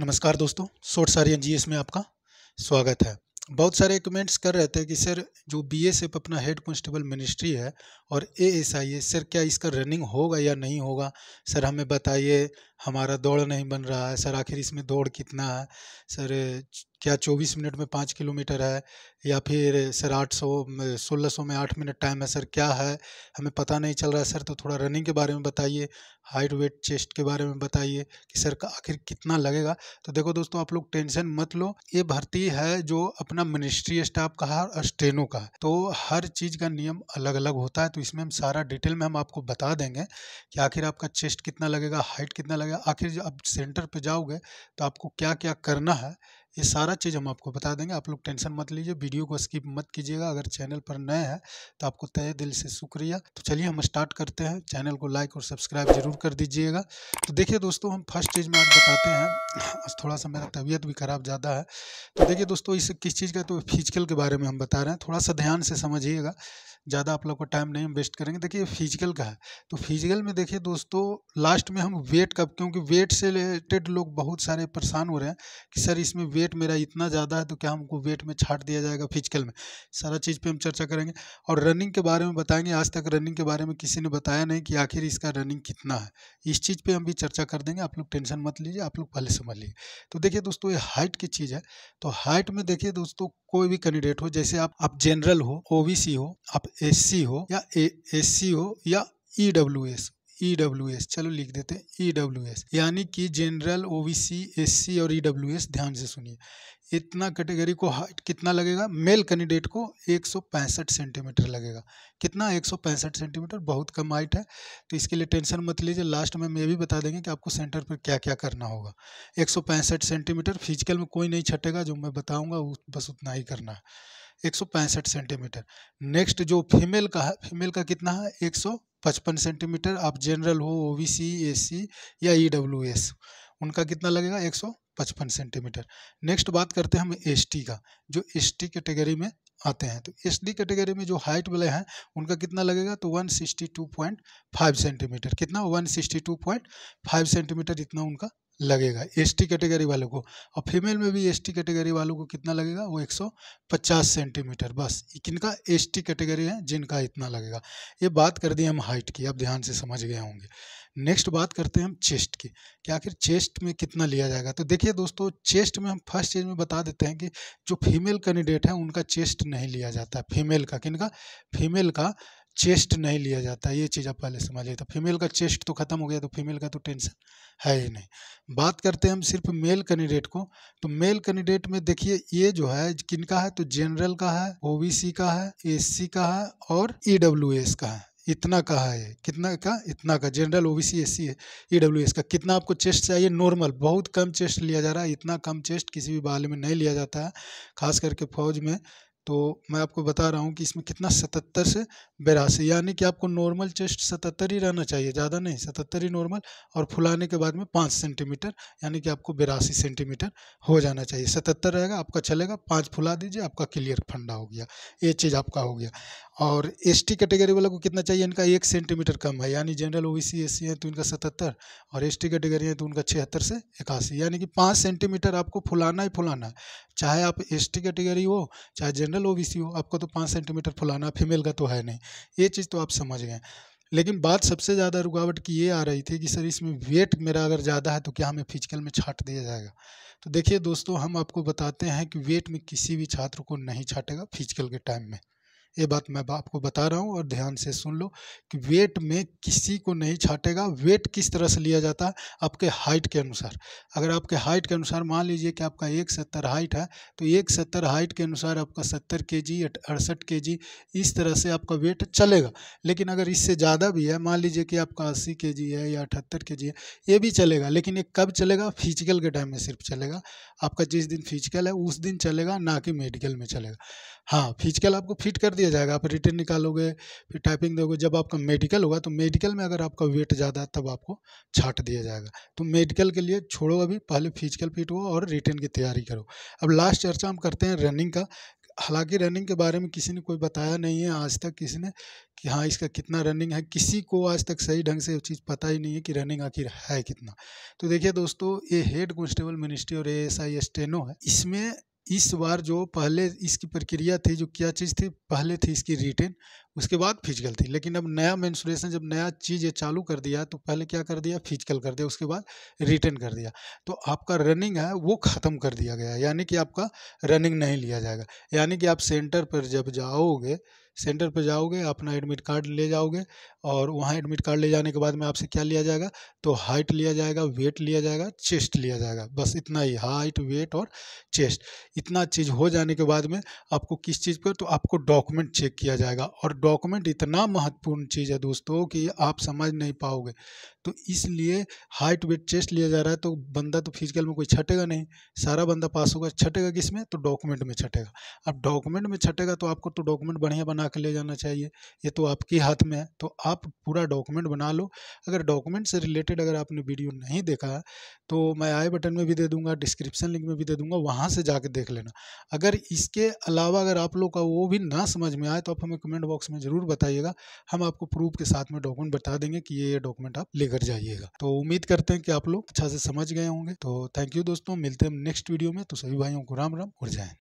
नमस्कार दोस्तों शोट सारी एन जी में आपका स्वागत है बहुत सारे कमेंट्स कर रहे थे कि सर जो बी एस एफ अपना हेड कॉन्स्टेबल मिनिस्ट्री है और A S I A sir क्या इसका रनिंग होगा या नहीं होगा सर हमें बताइए हमारा दौड़ नहीं बन रहा है सर आखिर इसमें दौड़ कितना है सर क्या चौबीस मिनट में पाँच किलोमीटर है या फिर सर आठ सौ सोलह सौ में आठ मिनट टाइम है सर क्या है हमें पता नहीं चल रहा है सर तो थोड़ा रनिंग के बारे में बताइए हाइट वेट चेस्ट के बारे में बताइए कि सर का आखिर कितना लगेगा तो देखो दोस्तों आप लोग टेंशन मत लो ये भर्ती है जो अपना मिनिस्ट्री स्टाफ का है और का है तो हर चीज़ का नियम अलग अलग होता है तो इसमें हम सारा डिटेल में हम आपको बता देंगे कि आखिर आपका चेस्ट कितना लगेगा हाइट कितना लगेगा गया आखिर जब आप सेंटर पे जाओगे तो आपको क्या क्या करना है ये सारा चीज़ हम आपको बता देंगे आप लोग टेंशन मत लीजिए वीडियो को स्किप मत कीजिएगा अगर चैनल पर नए हैं तो आपको तय दिल से शुक्रिया तो चलिए हम स्टार्ट करते हैं चैनल को लाइक और सब्सक्राइब जरूर कर दीजिएगा तो देखिए दोस्तों हम फर्स्ट चीज़ में आज बताते हैं थोड़ा सा मेरा तबीयत भी ख़राब ज़्यादा है तो देखिए दोस्तों इस किस चीज़ का तो फिजिकल के बारे में हम बता रहे हैं थोड़ा सा ध्यान से समझिएगा ज़्यादा आप लोग को टाइम नहीं वेस्ट करेंगे देखिए फिजिकल का है तो फिजिकल में देखिए दोस्तों लास्ट में हम वेट का क्योंकि वेट से रिलेटेड लोग बहुत सारे परेशान हो रहे हैं कि सर इसमें वेट मेरा इतना ज़्यादा है तो क्या हमको वेट में छाट दिया जाएगा फिजिकल में सारा चीज़ पर हम चर्चा करेंगे और रनिंग के बारे में बताएंगे आज तक रनिंग के बारे में किसी ने बताया नहीं कि आखिर इसका रनिंग कितना है इस चीज़ पर हम भी चर्चा कर देंगे आप लोग टेंशन मत लीजिए आप लोग पहले समझ लीजिए तो देखिए दोस्तों ये हाइट की चीज़ है तो हाइट में देखिए दोस्तों कोई भी कैंडिडेट हो जैसे आप आप जनरल हो ओबीसी हो आप एस सी हो या एस सी हो या E W S E W S चलो लिख देते हैं ई डब्ल्यू एस यानी कि general O B C S C और ई डब्ल्यू एस ध्यान से सुनिए इतना कैटेगरी को हाइट कितना लगेगा मेल कैंडिडेट को एक सौ पैंसठ सेंटीमीटर लगेगा कितना एक सौ पैंसठ सेंटीमीटर बहुत कम हाइट है तो इसके लिए टेंशन मत लीजिए लास्ट में मैं ये भी बता देंगे कि आपको सेंटर पर क्या क्या करना होगा एक सौ पैंसठ सेंटीमीटर फिजिकल में कोई नहीं छटेगा जो मैं बताऊँगा बस उतना ही करना है एक सेंटीमीटर नेक्स्ट जो फीमेल का है फीमेल का कितना है एक पचपन सेंटीमीटर आप जनरल हो ओ बी सी एस सी या ई डब्ल्यू एस उनका कितना लगेगा एक सौ पचपन सेंटीमीटर नेक्स्ट बात करते हैं हम एस टी का जो एस टी कैटेगरी में आते हैं तो एस डी कैटेगरी में जो हाइट वाले हैं उनका कितना लगेगा तो 162.5 सेंटीमीटर कितना 162.5 सेंटीमीटर इतना उनका लगेगा एसटी कैटेगरी वालों को और फीमेल में भी एसटी कैटेगरी वालों को कितना लगेगा वो 150 सेंटीमीटर बस किनका एसटी कैटेगरी है जिनका इतना लगेगा ये बात कर दी हम हाइट की आप ध्यान से समझ गए होंगे नेक्स्ट बात करते हैं हम चेस्ट की क्या आखिर चेस्ट में कितना लिया जाएगा तो देखिए दोस्तों चेस्ट में हम फर्स्ट चीज़ में बता देते हैं कि जो फीमेल कैंडिडेट है उनका चेस्ट नहीं लिया जाता है फीमेल का किनका फीमेल का चेस्ट नहीं लिया जाता ये चीज़ आप पहले समझ तो फीमेल का चेस्ट तो ख़त्म हो गया तो फीमेल का तो टेंशन है ही नहीं बात करते हैं हम सिर्फ मेल कैंडिडेट को तो मेल कैंडिडेट में देखिए ये जो है किन तो का है तो जनरल का है ओबीसी का है एससी का है और ईडब्ल्यूएस e का है इतना का है कितना का इतना का जनरल ओबीसी एससी है ईडब्ल्यूएस e का कितना आपको चेस्ट चाहिए नॉर्मल बहुत कम चेस्ट लिया जा रहा है इतना कम चेस्ट किसी भी बाल में नहीं लिया जाता है खास करके फौज में तो मैं आपको बता रहा हूँ कि इसमें कितना सतहत्तर से बेरासी यानी कि आपको नॉर्मल चेस्ट सतहत्तर ही रहना चाहिए ज़्यादा नहीं सतहत्तर ही नॉर्मल और फुलाने के बाद में पाँच सेंटीमीटर यानी कि आपको बेरासी सेंटीमीटर हो जाना चाहिए सतहत्तर रहेगा आपका चलेगा पाँच फुला दीजिए आपका क्लियर फंडा हो गया ये चीज़ आपका हो गया और एस टी कैटेगरी वालों को कितना चाहिए इनका एक सेंटीमीटर कम है यानी जनरल ओ सी एस सी तो इनका सतहत्तर और एस टी कैटेगरी है तो उनका छिहत्तर से इक्यासी यानी कि पाँच सेंटीमीटर आपको फुलाना ही फुलाना चाहे आप एस टी कैटेगरी हो चाहे जनरल फीमेल ओ हो आपको तो पाँच सेंटीमीटर फुलाना फीमेल का तो है नहीं ये चीज़ तो आप समझ गए लेकिन बात सबसे ज़्यादा रुकावट की ये आ रही थी कि सर इसमें वेट मेरा अगर ज़्यादा है तो क्या हमें फिजिकल में छाट दिया जाएगा तो देखिए दोस्तों हम आपको बताते हैं कि वेट में किसी भी छात्र को नहीं छाटेगा फिजिकल के टाइम में ये बात मैं आपको बता रहा हूँ और ध्यान से सुन लो कि वेट में किसी को नहीं छाटेगा वेट किस तरह से लिया जाता है आपके हाइट के अनुसार अगर आपके हाइट के अनुसार मान लीजिए कि आपका एक सत्तर हाइट है तो एक सत्तर हाइट के अनुसार आपका सत्तर के जी अड़सठ के जी इस तरह से आपका वेट चलेगा लेकिन अगर इससे ज़्यादा भी है मान लीजिए कि आपका अस्सी के जी है या अठहत्तर के जी है ये भी चलेगा लेकिन ये कब चलेगा फिजिकल के टाइम में सिर्फ चलेगा आपका जिस दिन फिजिकल है उस दिन चलेगा ना कि मेडिकल में चलेगा हाँ फिजिकल आपको फिट कर दिया जाएगा आप रिटर्न निकालोगे फिर टाइपिंग दोगे जब आपका मेडिकल होगा तो मेडिकल में अगर आपका वेट ज़्यादा है तब आपको छाट दिया जाएगा तो मेडिकल के लिए छोड़ो अभी पहले फिजिकल फिट हो और रिटर्न की तैयारी करो अब लास्ट चर्चा हम करते हैं रनिंग का हालांकि रनिंग के बारे में किसी ने कोई बताया नहीं है आज तक किसी ने कि हाँ इसका कितना रनिंग है किसी को आज तक सही ढंग से चीज़ पता ही नहीं है कि रनिंग आखिर है कितना तो देखिए दोस्तों ये हेड कॉन्स्टेबल मिनिस्ट्री और ए एस आई स्टेनो है इसमें इस बार जो पहले इसकी प्रक्रिया थी जो क्या चीज़ थी पहले थी इसकी रिटेन उसके बाद फिजिकल थी लेकिन अब नया मैंसुरेशन जब नया चीज़ ये चालू कर दिया तो पहले क्या कर दिया फिजिकल कर दिया उसके बाद रिटेन कर दिया तो आपका रनिंग है वो ख़त्म कर दिया गया यानी कि आपका रनिंग नहीं लिया जाएगा यानी कि आप सेंटर पर जब जाओगे सेंटर पर जाओगे अपना एडमिट कार्ड ले जाओगे और वहाँ एडमिट कार्ड ले जाने के बाद में आपसे क्या लिया जाएगा तो हाइट लिया जाएगा वेट लिया जाएगा चेस्ट लिया जाएगा बस इतना ही हाइट वेट और चेस्ट इतना चीज़ हो जाने के बाद में आपको किस चीज़ पर तो आपको डॉक्यूमेंट चेक किया जाएगा और डॉक्यूमेंट इतना महत्वपूर्ण चीज़ है दोस्तों कि आप समझ नहीं पाओगे तो इसलिए हाइट वेट चेस्ट लिया जा रहा है तो बंदा तो फिजिकल में कोई छटेगा नहीं सारा बंदा पास होगा छटेगा किस में तो डॉक्यूमेंट में छटेगा अब डॉक्यूमेंट में छटेगा तो आपको तो डॉक्यूमेंट बढ़िया बना के ले जाना चाहिए ये तो आपके हाथ में है तो आप पूरा डॉक्यूमेंट बना लो अगर डॉक्यूमेंट से रिलेटेड अगर आपने वीडियो नहीं देखा तो मैं आई बटन में भी दे दूंगा डिस्क्रिप्शन लिंक में भी दे दूँगा वहाँ से जाके देख लेना अगर इसके अलावा अगर आप लोग का वो भी ना समझ में आए तो आप हमें कमेंट बॉक्स में ज़रूर बताइएगा हम आपको प्रूफ के साथ में डॉक्यूमेंट बता देंगे कि ये डॉक्यूमेंट आप लेकर कर जाइएगा तो उम्मीद करते हैं कि आप लोग अच्छा से समझ गए होंगे तो थैंक यू दोस्तों मिलते हैं नेक्स्ट वीडियो में तो सभी भाइयों को राम राम और जय